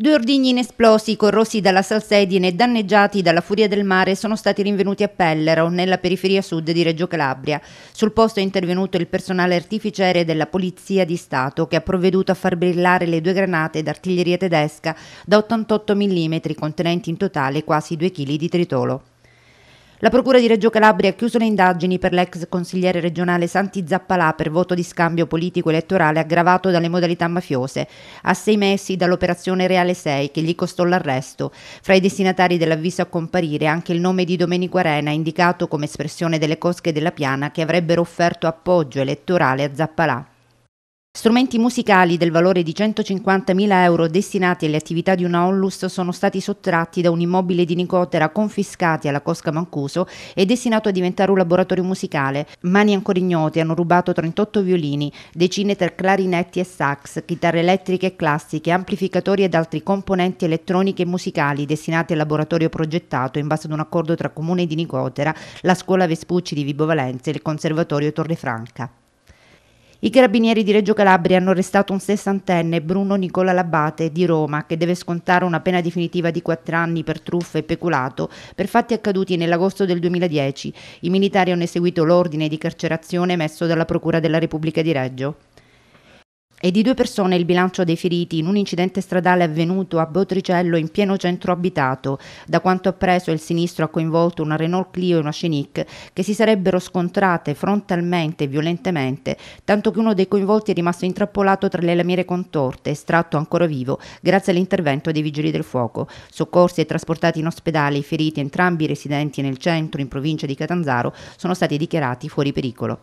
Due ordigni inesplosi, corrosi dalla salsedine e danneggiati dalla furia del mare sono stati rinvenuti a Pellero, nella periferia sud di Reggio Calabria. Sul posto è intervenuto il personale artificiere della Polizia di Stato che ha provveduto a far brillare le due granate d'artiglieria tedesca da 88 mm contenenti in totale quasi 2 kg di tritolo. La Procura di Reggio Calabria ha chiuso le indagini per l'ex consigliere regionale Santi Zappalà per voto di scambio politico-elettorale aggravato dalle modalità mafiose, a sei mesi dall'operazione Reale 6 che gli costò l'arresto. Fra i destinatari dell'avviso a comparire anche il nome di Domenico Arena, indicato come espressione delle cosche della piana che avrebbero offerto appoggio elettorale a Zappalà. Strumenti musicali del valore di 150.000 euro destinati alle attività di una Onlus sono stati sottratti da un immobile di Nicotera confiscati alla Cosca Mancuso e destinato a diventare un laboratorio musicale. Mani ancora ignoti hanno rubato 38 violini, decine tra clarinetti e sax, chitarre elettriche e classiche, amplificatori ed altri componenti elettroniche e musicali destinati al laboratorio progettato in base ad un accordo tra Comune di Nicotera, la Scuola Vespucci di Vibo Valenze e il Conservatorio Torre Franca. I carabinieri di Reggio Calabria hanno arrestato un sessantenne Bruno Nicola Labate di Roma che deve scontare una pena definitiva di quattro anni per truffa e peculato per fatti accaduti nell'agosto del 2010. I militari hanno eseguito l'ordine di carcerazione emesso dalla Procura della Repubblica di Reggio e di due persone il bilancio dei feriti in un incidente stradale avvenuto a Botricello in pieno centro abitato. Da quanto appreso il sinistro ha coinvolto una Renault Clio e una Scenic che si sarebbero scontrate frontalmente e violentemente, tanto che uno dei coinvolti è rimasto intrappolato tra le lamiere contorte, estratto ancora vivo grazie all'intervento dei vigili del fuoco. Soccorsi e trasportati in ospedale i feriti, entrambi residenti nel centro in provincia di Catanzaro, sono stati dichiarati fuori pericolo.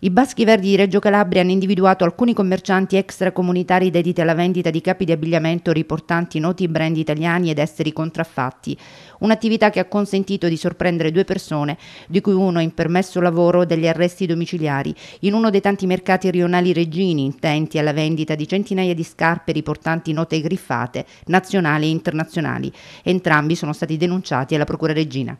I Baschi Verdi di Reggio Calabria hanno individuato alcuni commercianti extracomunitari dediti alla vendita di capi di abbigliamento riportanti noti brand italiani ed esteri contraffatti, un'attività che ha consentito di sorprendere due persone, di cui uno in permesso lavoro degli arresti domiciliari, in uno dei tanti mercati rionali regini intenti alla vendita di centinaia di scarpe riportanti note griffate, nazionali e internazionali. Entrambi sono stati denunciati alla Procura Regina.